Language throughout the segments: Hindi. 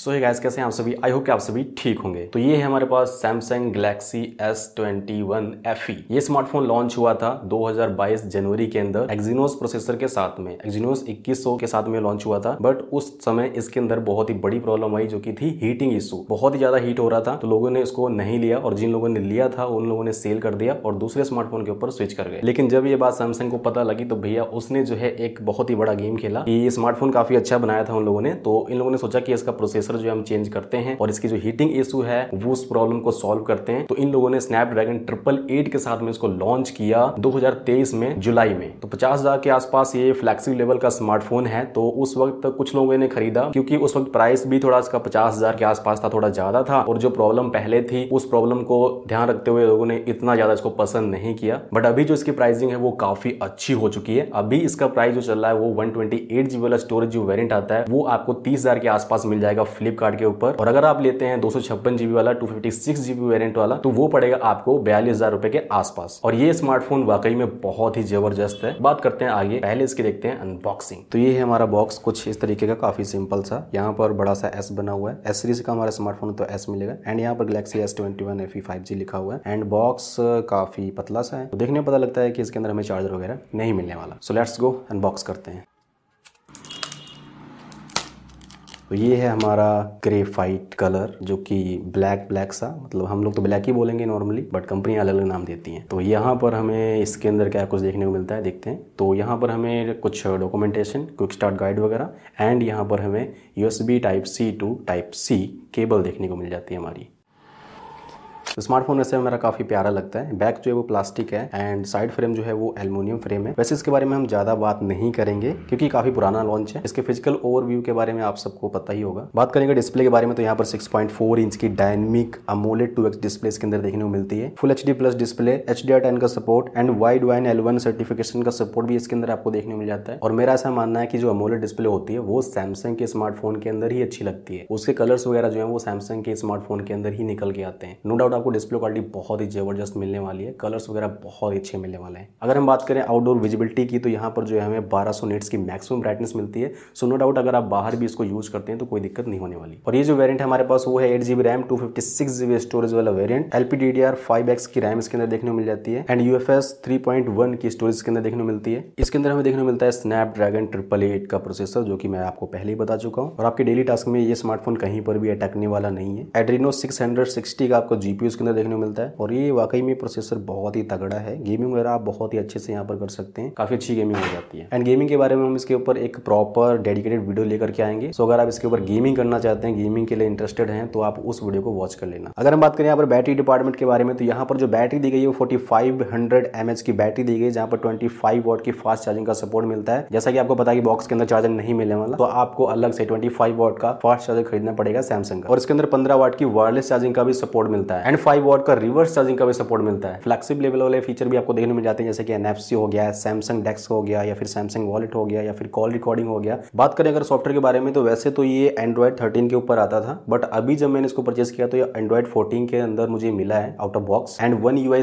सो ये गैस कैसे हैं आप सभी आई होप कि आप सभी ठीक होंगे तो ये है हमारे पास Samsung Galaxy S twenty one F ये स्मार्टफोन लॉन्च हुआ था 2022 जनवरी के अंदर एक्जीनोस प्रोसेसर के साथ में एक्जीनोस 2100 के साथ में लॉन्च हुआ था बट उस समय इसके अंदर बहुत ही बड़ी प्रॉब्लम आई जो की थी हीटिंग इशू बहुत ही ज्यादा हीट हो रहा था तो लोगों ने इसको नहीं लिया और जिन लोगों ने लिया था उन लोगों ने सेल कर दिया और दूसरे स्मार्टफोन के ऊपर स्विच कर गए लेकिन जब ये बात सैमसंग को पता लगी तो भैया उसने जो है एक बहुत ही बड़ा गेम खेला ये स्मार्टफोन काफी अच्छा बनाया था उन लोगों ने तो इन लोगों ने सोचा कि इसका प्रोसेस प्रोसेसर जो हम चेंज करते हैं और इसकी जो हीटिंग इशू है वो उस प्रॉब्लम को सॉल्व करते हैं तो इन लोगों ने स्नैपड्रैगन ट्रिपल एट के साथ में इसको लॉन्च किया 2023 में जुलाई में तो पचास हजार के आसपास ये फ्लैक्सी लेवल का स्मार्टफोन है तो उस वक्त कुछ लोगों ने खरीदा क्योंकि उस वक्त प्राइस भी थोड़ा इसका पचास हजार के आसपास था थोड़ा ज्यादा था और जो प्रॉब्लम पहले थी उस प्रॉब्लम को ध्यान रखते हुए लोगों ने इतना ज्यादा इसको पसंद नहीं किया बट अभी जो इसकी प्राइसिंग है वो काफी अच्छी हो चुकी है अभी इसका प्राइस जो चल रहा है वो वन ट्वेंटी एट जीबी वाला स्टोरेज जो वेरियंट आता है वो आपको तीस हजार के आसपास मिल जाएगा फ्लिपकार्ट के ऊपर और अगर आप लेते हैं दो जीबी वाला टू जीबी वेरियंट वाला तो वो पड़ेगा आपको बयालीस हजार रुपए के आसपास और ये स्मार्टफोन वाकई में बहुत ही जबरदस्त है बात करते हैं आगे पहले इसके देखते हैं अनबॉक्सिंग तो ये है हमारा बॉक्स कुछ इस तरीके का काफी सिंपल सा यहाँ पर बड़ा सा एस बना हुआ है एस सीरीज का हमारा स्मार्टफोन तो एस मिलेगा एंड यहाँ पर Galaxy S twenty one F five G लिखा हुआ है एंड बॉक्स काफी पतला सा है तो देखने में पता लगता है कि इसके अंदर हमें चार्जर वगैरह नहीं मिलने वाला सो लेट्स गो अनबॉक्स करते हैं तो ये है हमारा ग्रेफाइट कलर जो कि ब्लैक ब्लैक सा मतलब हम लोग तो ब्लैक ही बोलेंगे नॉर्मली बट कंपनियाँ अलग अलग नाम देती हैं तो यहाँ पर हमें इसके अंदर क्या कुछ देखने को मिलता है देखते हैं तो यहाँ पर हमें कुछ डॉक्यूमेंटेशन क्विक स्टार्ट गाइड वगैरह एंड यहाँ पर हमें U type C to type C cable देखने को मिल जाती है हमारी तो स्मार्टफोन वैसे मेरा काफ़ी प्यारा लगता है बैक जो है वो प्लास्टिक है एंड साइड फ्रेम जो है वो एलमिनियम फ्रेम है वैसे इसके बारे में हम ज़्यादा बात नहीं करेंगे क्योंकि काफ़ी पुराना लॉन्च है इसके फिजिकल ओवरव्यू के बारे में आप सबको पता ही होगा बात करेंगे डिस्प्ले के बारे में तो यहाँ पर सिक्स इंच की डायनमिक अमोलेट टू डिस्प्ले इसके अंदर देखने को मिलती है full H plus display H D का support and Widevine L certification का सपोर्ट भी इसके अंदर आपको देखने मिल जाता है और मेरा ऐसा मानना है कि जो अमोलेट डिस्प्ले होती है वो सैमसंग के स्मार्टफोन के अंदर ही अच्छी लगती है उसके कलर्स वगैरह जो है वो सैमसंग के स्मार्टफोन के अंदर ही निकल के आते हैं नो डाउट आपको डिस्प्ले क्वालिटी बहुत ही ज़बरदस्त मिलने वाली है कलर्स वगैरह बहुत ही अच्छे मिलने वाले हैं अगर हम बात करें आउटडोर विजिबिलिटी की तो यहाँ पर जो है हमें 1200 सौ की मैक्सिमम ब्राइटनेस मिलती है सो नो डाउट अगर आप बाहर भी इसको यूज़ करते हैं तो कोई दिक्कत नहीं होने वाली और ये जो वेरियंट हमारे पास वो है एट रैम टू स्टोरेज वाला variant L P five X की रैम इसके अंदर देखने को मिल जाती है and U F S three point one की स्टोरेज के अंदर देखने को मिलती है इसके अंदर हमें देखने को मिलता है स्नैप ड्रैगन ट्रिपल एट का प्रोसेसर जो कि मैं आपको पहले ही बता चुका हूँ और आपके डेली टास्क में ये स्मार्टफोन कहीं पर भी अटकने वाला नहीं है एड्रीनो सिक्स हंड्रेड सिक्सटी का आपको जीपी इसके अंदर देखने को मिलता है और ये वाकई में प्रोसेसर बहुत ही तगड़ा है गेमिंग वगैरह आप बहुत ही अच्छे से यहाँ पर कर सकते हैं काफी अच्छी गेमिंग हो जाती है एंड गेमिंग के बारे में हम इसके ऊपर एक प्रॉपर डेडिकेटेड वीडियो लेकर के आएंगे सो अगर आप इसके ऊपर गेमिंग करना चाहते हैं गेमिंग के लिए इंटरेस्टेड है तो आप उस वीडियो को वॉच कर लेना अगर हम बात करें यहाँ पर बैटरी डिपार्टमेंट के बारे में तो यहाँ पर जो बैटरी दी गई है फोर्टी फाइव हंड्रेड की बैटरी दी गई जहाँ पर ट्वेंटी फाइव की फास्ट चार्जिंग का सपोर्ट मिलता है जैसा कि आपको पता है कि बॉक्स के अंदर चार्जर नहीं मिलने वाला तो आपको अलग से ट्वेंटी फाइव का फास्ट चार्जर खरीदना पड़ेगा सैमसंग का और इसके अंदर पंद्रह वाट की वायरलेस चार्जिंग का भी सपोर्ट मिलता है एंड फाइव वॉट का रिवर्स चार्जिंग का भी सपोर्ट मिलता है फ्लेक्सिबल लेवल वाले फीचर भी आपको देखने में जाते हैं जैसे कि एनएफसी हो गया सैमसंग डेस्क हो गया या फिर सैमसंग वॉलेट हो गया या फिर कॉल रिकॉर्डिंग हो गया बात करें अगर सॉफ्टवेयर के बारे में तो वैसे तो ये एंड्रॉइड थर्टीन के ऊपर आता था बट अभी जब मैंने इसको परचेस किया तो ये एंड्रॉइड फोर्टीन के अंदर मुझे मिला है out of box and one U I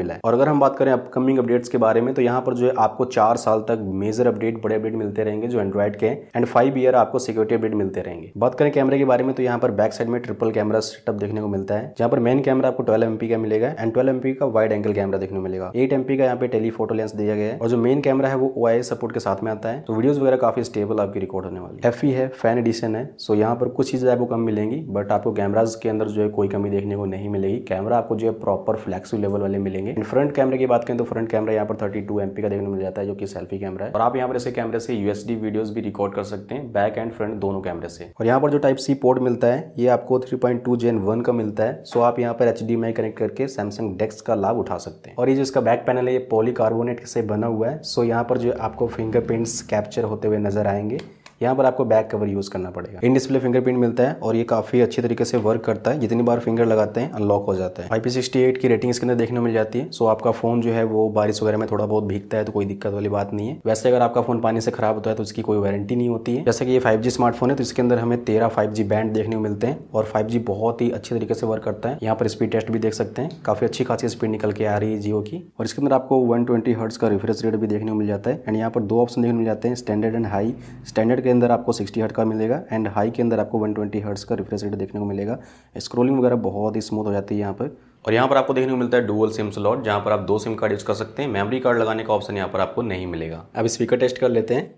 मिला है और अगर हम बात करें अपकमिंग अपडेट्स के बारे में तो यहाँ पर जो है आपको चार साल तक मेजर अपडेट बड़े अपडेट मिलते रहेंगे जो एंड्रॉइड के एंड फाइव ईयर आपको सिक्योरिटी अपडेट मिलते रहेंगे बात करें कैमरे के बारे में तो यहाँ पर बैक साइड में ट्रिपल कैमरा सेटअप देखने को मिलता है जहां पर मेन कैमरा आपको ट्वेल्व एमपी का मिलेगा एंड ट्वेल्व एमपी का वाइड एंगल कैमरा देखने मिलेगा एट एमपी का यहाँ पे टेलीफोटो लेंस दिया गया है और जो मेन कैमरा है वो ओ सपोर्ट के साथ में आता है तो वीडियोज वगैरह काफी स्टेबल आपकी रिकॉर्ड होने वाली एफ है फैन एडिशन e है सो यहाँ पर कुछ चीज़ें आपको कम मिलेंगी बट आपको कैमराज के अंदर जो है कोई कमी देखने को नहीं मिलेगी कैमरा आपको जो है प्रॉपर फ्लेक्सी लेवल वाले मिलेंगे फ्रंट कैमरे की बात करें तो फ्रंट कैमरा यहाँ पर थर्टी टू एमपी का देखने मिल जाता है जो कि सेल्फी कैमरा है और आप यहाँ पर इसे कैमरे से यूएसडी वीडियोस भी रिकॉर्ड कर सकते हैं बैक एंड फ्रंट दोनों कैमरे से और यहाँ पर जो टाइप सी पोर्ट मिलता है ये आपको three point two gen one का मिलता है सो आप यहाँ पर एच कनेक्ट करके सैमसंग डेस्क का लाभ उठा सकते हैं और ये जो इसका बैक पैनल है ये पॉलीकार्बोनेट से बना हुआ है सो यहाँ पर जो आपको फिंगरप्रिंट्स कैप्चर होते हुए नजर आएंगे यहाँ पर आपको बैक कवर यूज़ करना पड़ेगा इन डिस्प्ले फिंगरप्रिंट मिलता है और ये काफ़ी अच्छी तरीके से वर्क करता है जितनी बार फिंगर लगाते हैं अनलॉक हो जाता है आई की रेटिंग इसके अंदर देखने मिल जाती है सो आपका फोन जो है वो बारिश वगैरह में थोड़ा बहुत भीगता है तो कोई दिक्कत वाली बात नहीं है वैसे अगर आपका फोन पानी से खराब होता है तो उसकी कोई वारंटी नहीं होती है जैसे कि ये फाइव स्मार्टफोन है तो इसके अंदर हमें तेरह फाइव बैंड देखने को मिलते हैं और फाइव बहुत ही अच्छे तरीके से वर्क करता है यहाँ पर स्पीड टेस्ट भी देख सकते हैं काफ़ी अच्छी खासी स्पीड निकल के आ रही है जियो की और इसके अंदर आपको वन ट्वेंटी का रिफ्रेश रेट भी देखने को मिल जाता है एंड यहाँ पर दो ऑप्शन देखने मिल जाते हैं स्टैंडर्ड एंड हाई स्टैंडर्ड के अंदर आपको 60 हर्ट का मिलेगा एंड हाई के अंदर आपको 120 ट्वेंटी हर्ट्स का रिफ्रेश रेट देखने को मिलेगा स्क्रोलिंग वगैरह बहुत ही स्मूथ हो जाती है यहाँ पर और यहाँ पर आपको देखने को मिलता है डुअल सिम स्लॉट जहाँ पर आप दो सिम कार्ड यूज़ कर सकते हैं मेमोरी कार्ड लगाने का ऑप्शन यहाँ पर आपको नहीं मिलेगा अब स्पीकर टेस्ट कर लेते हैं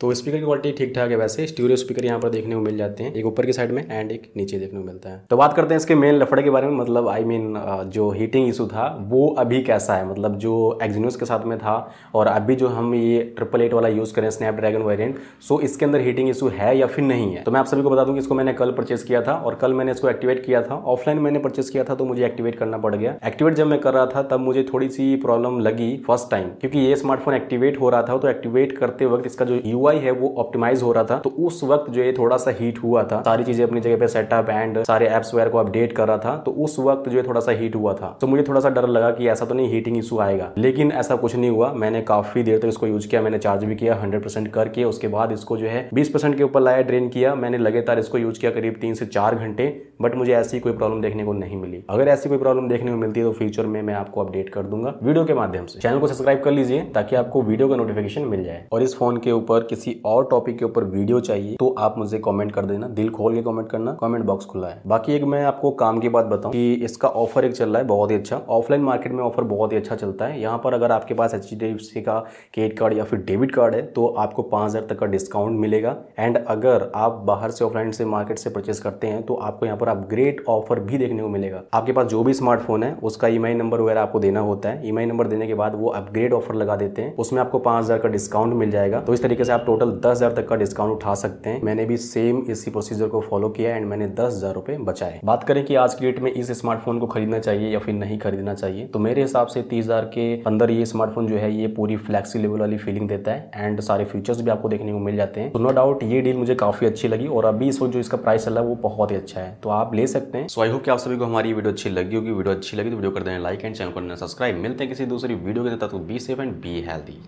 तो स्पीकर की क्वालिटी ठीक ठाक है वैसे स्टीरियो स्पीकर यहाँ पर देखने को मिल जाते हैं एक ऊपर की साइड में एंड एक नीचे देखने को मिलता है तो बात करते हैं इसके मेन लफड़े के बारे में मतलब आई I मीन mean, जो हीटिंग इशू था वो अभी कैसा है मतलब जो एक्जीनोस के साथ में था और अभी जो हम ये ट्रिपल एट वाला यूज़ करें स्नैप ड्रैगन वेरियंट सो इसके अंदर हीटिंग इशू है या फिर नहीं है तो मैं आप सभी को बता दूँ कि इसको मैंने कल परचेस किया था और कल मैंने इसको एक्टिवेट किया था ऑफलाइन मैंने परचेस किया था तो मुझे एक्टिवेट करना पड़ गया एक्टिवेट जब मैं कर रहा था तब मुझे थोड़ी सी प्रॉब्लम लगी फर्स्ट टाइम क्योंकि ये स्मार्टफोन एक्टिवेट हो रहा था तो एक्टिवेट करते वक्त इसका जो यू यूआई है वो ऑप्टिमाइज हो रहा था तो उस वक्त जो ये थोड़ा सा हीट हुआ था सारी चीजें अपनी जगह पे सेटअप एंड सारे एप्स वगैरह को अपडेट कर रहा था तो उस वक्त जो है थोड़ा सा हीट हुआ था तो मुझे थोड़ा सा डर लगा कि ऐसा तो नहीं हीटिंग इशू आएगा लेकिन ऐसा कुछ नहीं हुआ मैंने काफी देर तक इसको यूज किया मैंने चार्ज भी किया हंड्रेड करके उसके बाद इसको जो है बीस के ऊपर लाया ड्रेन किया मैंने लगातार इसको यूज किया करीब तीन से चार घंटे बट मुझे ऐसी कोई प्रॉब्लम देखने को नहीं मिली अगर ऐसी कोई प्रॉब्लम देखने को मिलती है तो फ्यूचर में मैं आपको अपडेट कर दूंगा वीडियो के माध्यम से चैनल को सब्सक्राइब कर लीजिए ताकि आपको वीडियो का नोटिफिकेशन मिल जाए और इस फोन के ऊपर किसी और टॉपिक के ऊपर वीडियो चाहिए तो आप मुझे कमेंट कर देना दिल खोल के कमेंट करना कमेंट बॉक्स खुला है बाकी एक मैं आपको काम की बात बताऊं कि इसका ऑफर एक चल रहा है बहुत ही अच्छा ऑफलाइन मार्केट में ऑफर बहुत ही अच्छा चलता है यहाँ पर अगर आपके पास एच का क्रेडिट कार्ड या फिर डेबिट कार्ड है तो आपको पाँच तक का डिस्काउंट मिलेगा एंड अगर आप बाहर से ऑफलाइन से मार्केट से परचेस करते हैं तो आपको यहाँ पर अपग्रेड ऑफर भी देखने को मिलेगा आपके पास जो भी स्मार्टफोन है उसका ई e नंबर वगैरह आपको देना होता है ई e नंबर देने के बाद वो अपग्रेड ऑफर लगा देते हैं उसमें आपको पाँच का डिस्काउंट मिल जाएगा तो इस तरीके से आप टोटल दस हज़ार तक का डिस्काउंट उठा सकते हैं मैंने भी सेम इसी प्रोसीजर को फॉलो किया एंड मैंने दस हज़ार रुपए बचाए बात करें कि आज की डेट में इस स्मार्टफोन को खरीदना चाहिए या फिर नहीं खरीदना चाहिए तो मेरे हिसाब से तीस हज़ार के अंदर ये स्मार्टफोन जो है ये पूरी फ्लेक्सी लेवल वाली फीलिंग देता है एंड सारे फीचर्स भी आपको देखने को मिल जाते हैं तो नो डाउट ये डील मुझे काफ़ी अच्छी लगी और अभी इस वक्त जो इसका प्राइस चल रहा है वो बहुत ही अच्छा है तो आप ले सकते हैं सो आई होप कि आप सभी को हमारी वीडियो अच्छी लगी होगी वीडियो अच्छी लगी तो वीडियो कर देना लाइक एंड चैनल को सब्सक्राइब मिलते हैं किसी दूसरी वीडियो के साथ तो be safe and be healthy